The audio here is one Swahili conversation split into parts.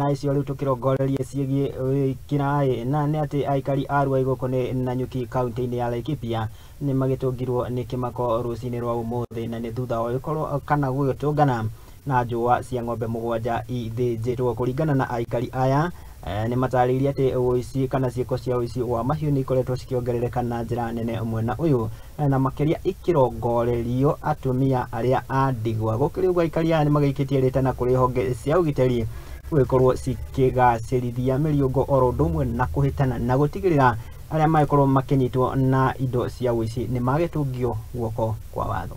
na icio riu tukirongorerie ciigie kinai na ni ati aikari a rwaigoku ni nanyuki kaunti ya laikipia ni magitungirwo ni kimako rucini rwa umuthi na ni thutha wa gikorwo kana gugitungana na njũa cia ng'ombe mũgwanja ithĩnjĩtwo kũringana na aikari aya e, nĩ matarĩirie atĩ ũici kana ciĩko cia ũici wa mahiũ nĩ ikoretwo cikĩongerereka na njĩra nene mwena ũyũ na makĩria ikĩrongorerio atumia arĩa a ndigwa gũkĩrĩ ũguo aikari aya nĩ magĩikĩtie rĩtana kũrĩ honge cia ũgitĩri gwikorwo cikigacirithia mĩriũngo oro ũndũ ũmwe na kuhitana na gũtigĩrĩra arĩa korwo makĩnyitwo na indo cia ũici nĩ magĩtũngio guoko kwa watho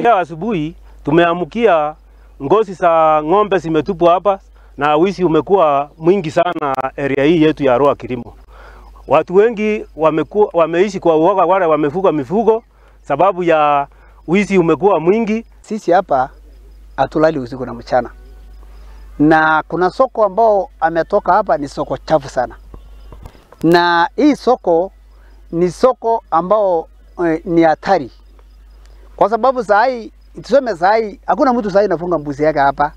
leo asubuhi tumeamkia ngozi za ng'ombe zimetupwa hapa na wizi umekuwa mwingi sana area hii yetu ya Roa Kilimo. Watu wengi wameku, wameishi kwa uoga, wale wamefuga mifugo sababu ya wizi umekuwa mwingi. Sisi hapa hatulali usiku na mchana, na kuna soko ambao ametoka hapa, ni soko chafu sana, na hii soko ni soko ambao e, ni hatari, kwa sababu saa hii tuseme, saa hii hakuna mtu saa hii anafunga mbuzi yake hapa.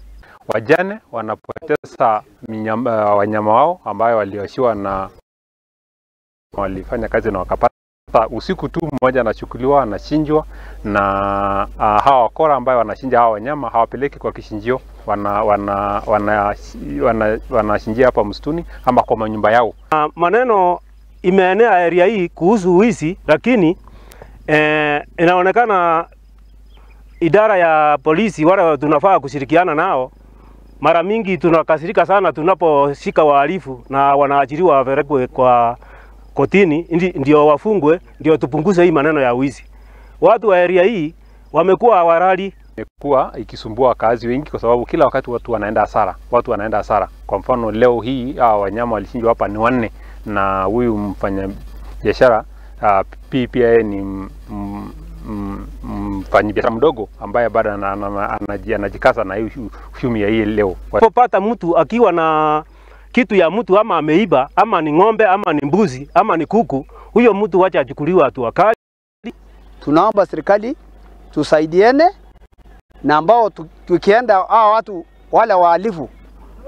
Wajane wanapoteza eh, wanyama wao ambayo walioshiwa na walifanya kazi na wakapata sasa usiku tu mmoja anachukuliwa anachinjwa, na uh, hawa wakora ambayo wanachinja hawa wanyama hawapeleki kwa kishinjio wanachinjia wana, wana, wana, wana hapa msituni ama kwa manyumba yao. Uh, maneno imeenea area hii kuhusu wizi, lakini eh, inaonekana idara ya polisi wale tunafaa kushirikiana nao. Mara mingi tunakasirika sana tunaposhika wahalifu na wanaajiriwa wapelekwe kwa kotini ndi, ndio wafungwe, ndio tupunguze hii maneno ya wizi. Watu wa area hii wamekuwa hawarali, imekuwa ikisumbua wakazi wengi, kwa sababu kila wakati watu wanaenda hasara, watu wanaenda hasara. Kwa mfano leo hii hawa ah, wanyama walichinjwa hapa ni wanne, na huyu mfanya biashara ah, pia pia ni biashara mdogo ambaye bado anajikasa na hii uchumi ya hii leo. Unapopata mtu akiwa na kitu ya mtu, ama ameiba, ama ni ng'ombe, ama ni mbuzi, ama ni kuku, huyo mtu wacha achukuliwe hatua kali. Tunaomba serikali tusaidiene na ambao tukienda hao watu wale wahalifu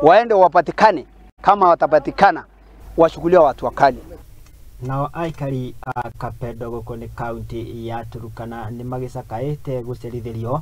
waende wapatikane, kama watapatikana washukuliwa watu wakali. Nao aikari a Kapedo gũkũ nĩ kaunti ya Turukana nĩ magĩcakaĩte gũcerithĩrio